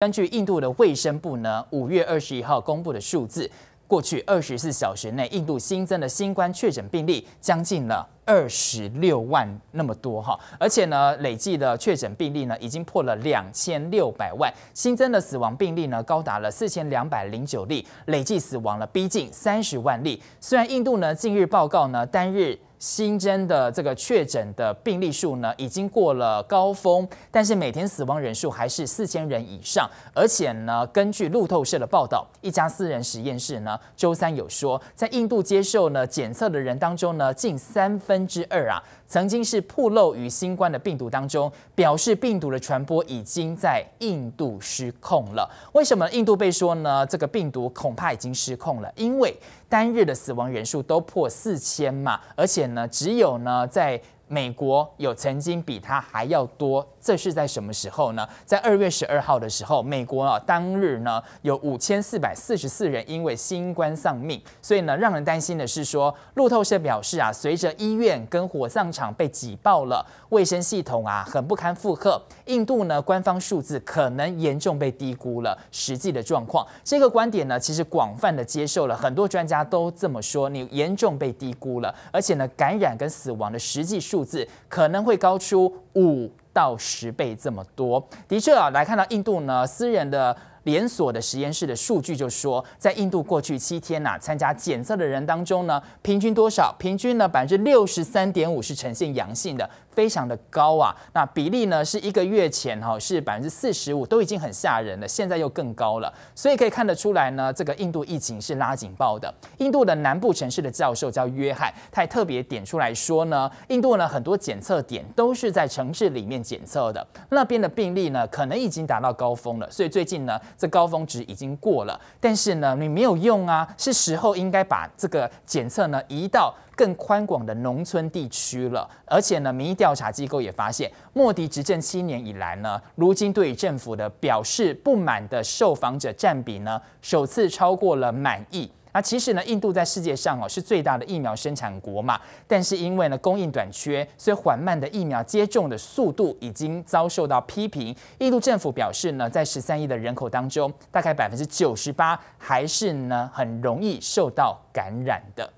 根据印度的卫生部呢，五月二十一号公布的数字，过去二十四小时内，印度新增的新冠确诊病例将近了二十六万那么多哈，而且呢，累计的确诊病例呢，已经破了两千六百万，新增的死亡病例呢，高达了四千两百零九例，累计死亡了逼近三十万例。虽然印度呢，近日报告呢，单日新增的这个确诊的病例数呢，已经过了高峰，但是每天死亡人数还是四千人以上。而且呢，根据路透社的报道，一家私人实验室呢，周三有说，在印度接受呢检测的人当中呢，近三分之二啊。曾经是曝露于新冠的病毒当中，表示病毒的传播已经在印度失控了。为什么印度被说呢？这个病毒恐怕已经失控了，因为单日的死亡人数都破四千嘛，而且呢，只有呢，在美国有曾经比它还要多。这是在什么时候呢？在二月十二号的时候，美国啊，当日呢有五千四百四十四人因为新冠丧命，所以呢，让人担心的是说，路透社表示啊，随着医院跟火葬场被挤爆了，卫生系统啊很不堪负荷。印度呢官方数字可能严重被低估了实际的状况。这个观点呢，其实广泛的接受了很多专家都这么说，你严重被低估了，而且呢，感染跟死亡的实际数字可能会高出五。到十倍这么多，的确啊，来看到印度呢，私人的连锁的实验室的数据就说，在印度过去七天呐，参加检测的人当中呢，平均多少？平均呢百分之六十三点五是呈现阳性的。非常的高啊，那比例呢是一个月前哈是百分之四十五，都已经很吓人了，现在又更高了，所以可以看得出来呢，这个印度疫情是拉警报的。印度的南部城市的教授叫约翰，他也特别点出来说呢，印度呢很多检测点都是在城市里面检测的，那边的病例呢可能已经达到高峰了，所以最近呢这高峰值已经过了，但是呢你没有用啊，是时候应该把这个检测呢移到。更宽广的农村地区了，而且呢，民意调查机构也发现，莫迪执政七年以来呢，如今对政府的表示不满的受访者占比呢，首次超过了满意。啊，其实呢，印度在世界上哦是最大的疫苗生产国嘛，但是因为呢供应短缺，所以缓慢的疫苗接种的速度已经遭受到批评。印度政府表示呢，在十三亿的人口当中，大概百分之九十八还是呢很容易受到感染的。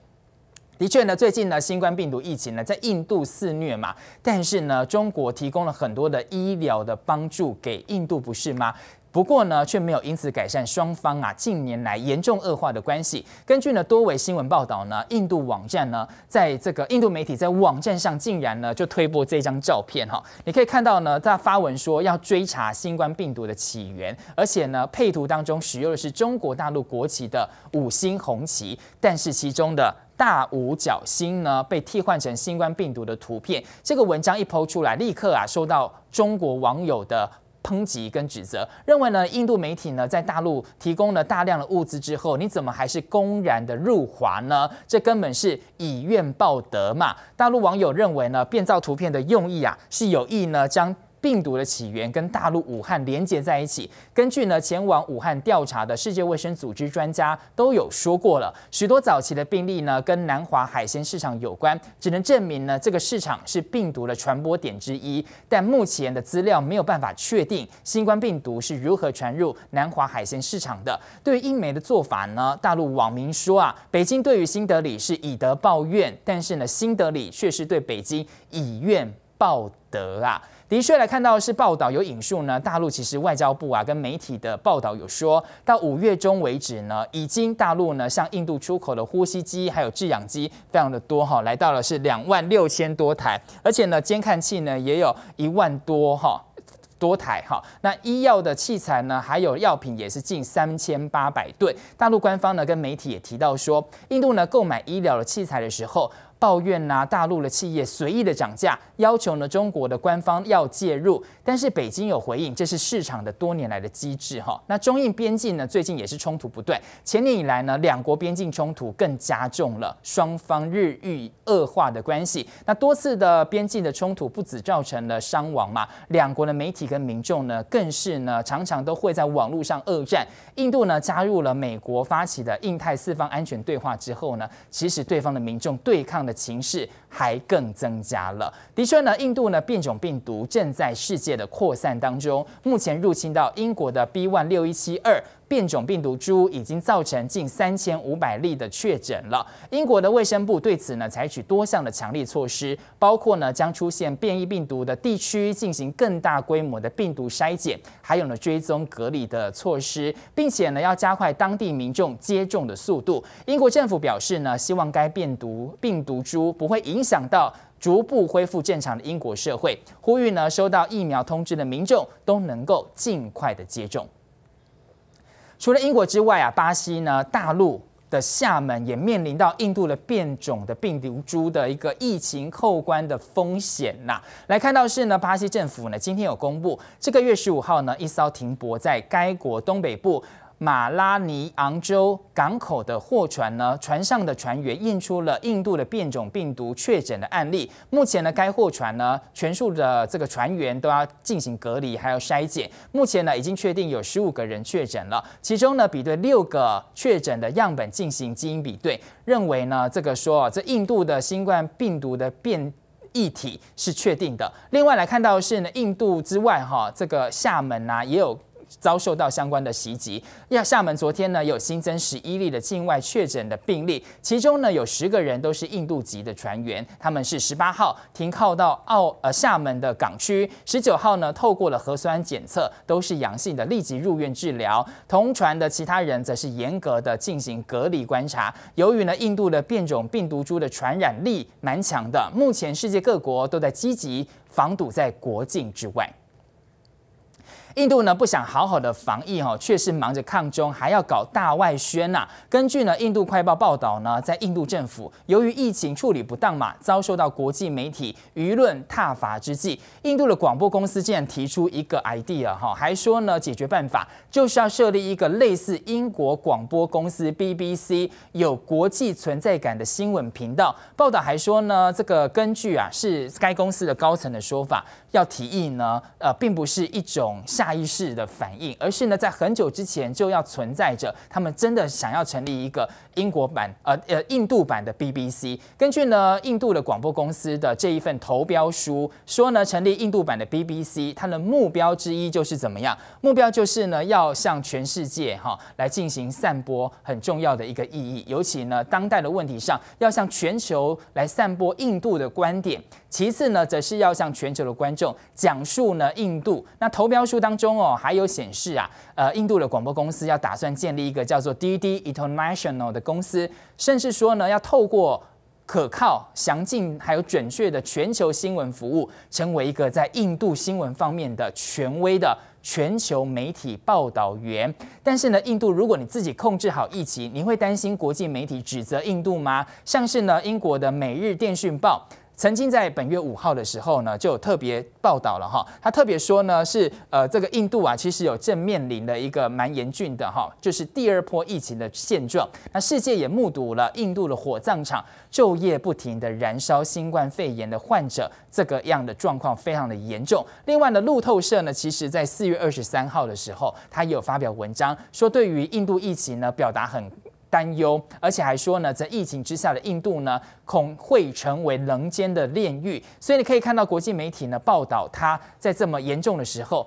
的确呢，最近呢，新冠病毒疫情呢在印度肆虐嘛，但是呢，中国提供了很多的医疗的帮助给印度，不是吗？不过呢，却没有因此改善双方啊近年来严重恶化的关系。根据呢多维新闻报道呢，印度网站呢，在这个印度媒体在网站上竟然呢就推播这张照片哈，你可以看到呢，他发文说要追查新冠病毒的起源，而且呢配图当中使用的是中国大陆国旗的五星红旗，但是其中的大五角星呢被替换成新冠病毒的图片。这个文章一抛出来，立刻啊收到中国网友的。抨击跟指责，认为呢，印度媒体呢在大陆提供了大量的物资之后，你怎么还是公然的入华呢？这根本是以怨报德嘛！大陆网友认为呢，变造图片的用意啊，是有意呢将。病毒的起源跟大陆武汉连接在一起。根据呢前往武汉调查的世界卫生组织专家都有说过了，许多早期的病例呢跟南华海鲜市场有关，只能证明呢这个市场是病毒的传播点之一。但目前的资料没有办法确定新冠病毒是如何传入南华海鲜市场的。对于英媒的做法呢，大陆网民说啊，北京对于新德里是以德报怨，但是呢新德里却是对北京以怨报德啊。的确来看到是报道有引述呢，大陆其实外交部啊跟媒体的报道有说到五月中为止呢，已经大陆呢向印度出口的呼吸机还有制氧机非常的多哈，来到了是两万六千多台，而且呢，监看器呢也有一万多哈多台哈，那医药的器材呢还有药品也是近三千八百吨。大陆官方呢跟媒体也提到说，印度呢购买医疗的器材的时候。抱怨呐，大陆的企业随意的涨价，要求呢中国的官方要介入，但是北京有回应，这是市场的多年来的机制哈。那中印边境呢最近也是冲突不断，前年以来呢两国边境冲突更加重了双方日益恶化的关系。那多次的边境的冲突不止造成了伤亡嘛，两国的媒体跟民众呢更是呢常常都会在网络上恶战。印度呢加入了美国发起的印太四方安全对话之后呢，其实对方的民众对抗的。情势还更增加了。的确呢，印度呢变种病毒正在世界的扩散当中，目前入侵到英国的 B one 六一七二。变种病毒株已经造成近三千五百例的确诊了。英国的卫生部对此呢采取多项的强力措施，包括呢将出现变异病毒的地区进行更大规模的病毒筛检，还有呢追踪隔离的措施，并且呢要加快当地民众接种的速度。英国政府表示呢，希望该病毒病毒株不会影响到逐步恢复正常的英国社会，呼吁呢收到疫苗通知的民众都能够尽快的接种。除了英国之外啊，巴西呢，大陆的厦门也面临到印度的变种的病毒株的一个疫情扣关的风险呐。来看到是呢，巴西政府呢今天有公布，这个月十五号呢一艘停泊在该国东北部。马拉尼昂州港口的货船呢，船上的船员验出了印度的变种病毒确诊的案例。目前呢，该货船呢，全数的这个船员都要进行隔离还有筛检。目前呢，已经确定有十五个人确诊了，其中呢，比对六个确诊的样本进行基因比对，认为呢，这个说这印度的新冠病毒的变异体是确定的。另外来看到是呢，印度之外哈，这个厦门啊也有。遭受到相关的袭击。亚厦门昨天呢有新增十一例的境外确诊的病例，其中呢有十个人都是印度籍的船员，他们是十八号停靠到澳呃厦门的港区，十九号呢透过了核酸检测都是阳性的，立即入院治疗。同船的其他人则是严格的进行隔离观察。由于呢印度的变种病毒株的传染力蛮强的，目前世界各国都在积极防堵在国境之外。印度呢不想好好的防疫哈，却是忙着抗中，还要搞大外宣呐。根据呢《印度快报》报道呢，在印度政府由于疫情处理不当嘛，遭受到国际媒体舆论挞伐之际，印度的广播公司竟然提出一个 idea 哈，还说呢解决办法就是要设立一个类似英国广播公司 BBC 有国际存在感的新闻频道。报道还说呢，这个根据啊是该公司的高层的说法，要提议呢，呃，并不是一种。下意识的反应，而是呢，在很久之前就要存在着，他们真的想要成立一个英国版、呃呃印度版的 BBC。根据呢，印度的广播公司的这一份投标书说呢，成立印度版的 BBC，它的目标之一就是怎么样？目标就是呢，要向全世界哈来进行散播很重要的一个意义，尤其呢，当代的问题上，要向全球来散播印度的观点。其次呢，则是要向全球的观众讲述呢，印度。那投标书当当中哦，还有显示啊，呃，印度的广播公司要打算建立一个叫做 DD International 的公司，甚至说呢，要透过可靠、详尽还有准确的全球新闻服务，成为一个在印度新闻方面的权威的全球媒体报道员。但是呢，印度如果你自己控制好疫情，你会担心国际媒体指责印度吗？像是呢，英国的《每日电讯报》。曾经在本月五号的时候呢，就有特别报道了哈。他特别说呢，是呃，这个印度啊，其实有正面临的一个蛮严峻的哈，就是第二波疫情的现状。那世界也目睹了印度的火葬场昼夜不停的燃烧新冠肺炎的患者，这个样的状况非常的严重。另外呢，路透社呢，其实在四月二十三号的时候，他有发表文章说，对于印度疫情呢，表达很。担忧，而且还说呢，在疫情之下的印度呢，恐会成为人间的炼狱。所以你可以看到国际媒体呢报道，他在这么严重的时候，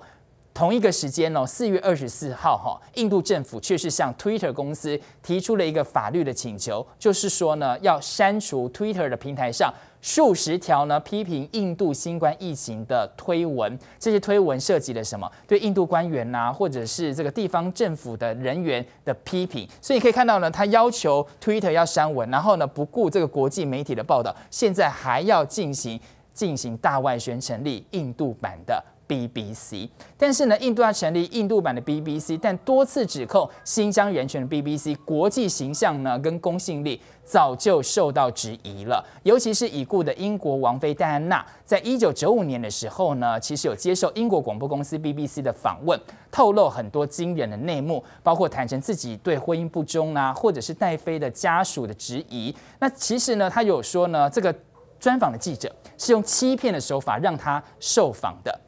同一个时间呢，四月二十四号哈，印度政府却是向 Twitter 公司提出了一个法律的请求，就是说呢，要删除 Twitter 的平台上。数十条呢，批评印度新冠疫情的推文，这些推文涉及了什么？对印度官员呐，或者是这个地方政府的人员的批评。所以你可以看到呢，他要求 Twitter 要删文，然后呢，不顾这个国际媒体的报道，现在还要进行。进行大外宣，成立印度版的 BBC。但是呢，印度要成立印度版的 BBC，但多次指控新疆人权的 BBC 国际形象呢，跟公信力早就受到质疑了。尤其是已故的英国王妃戴安娜，在一九九五年的时候呢，其实有接受英国广播公司 BBC 的访问，透露很多惊人的内幕，包括坦承自己对婚姻不忠啊，或者是戴妃的家属的质疑。那其实呢，他有说呢，这个。专访的记者是用欺骗的手法让他受访的。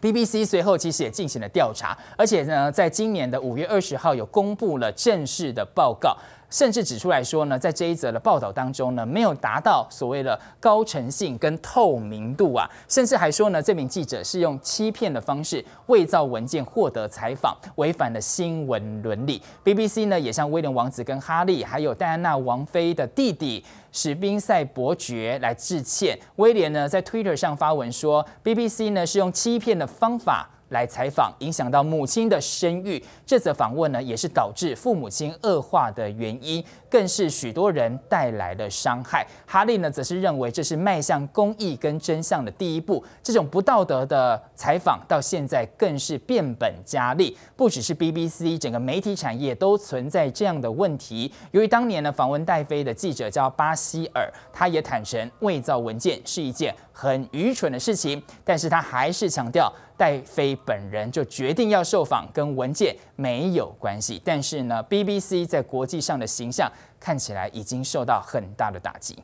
BBC 随后其实也进行了调查，而且呢，在今年的五月二十号有公布了正式的报告。甚至指出来说呢，在这一则的报道当中呢，没有达到所谓的高诚信跟透明度啊，甚至还说呢，这名记者是用欺骗的方式伪造文件获得采访，违反了新闻伦理。BBC 呢也向威廉王子跟哈利，还有戴安娜王妃的弟弟史宾塞伯爵来致歉。威廉呢在 Twitter 上发文说，BBC 呢是用欺骗的方法。来采访，影响到母亲的生育。这则访问呢，也是导致父母亲恶化的原因，更是许多人带来了伤害。哈利呢，则是认为这是迈向公益跟真相的第一步。这种不道德的采访，到现在更是变本加厉。不只是 BBC，整个媒体产业都存在这样的问题。由于当年呢，访问戴妃的记者叫巴希尔，他也坦承伪造文件是一件很愚蠢的事情，但是他还是强调。戴妃本人就决定要受访，跟文件没有关系。但是呢，BBC 在国际上的形象看起来已经受到很大的打击。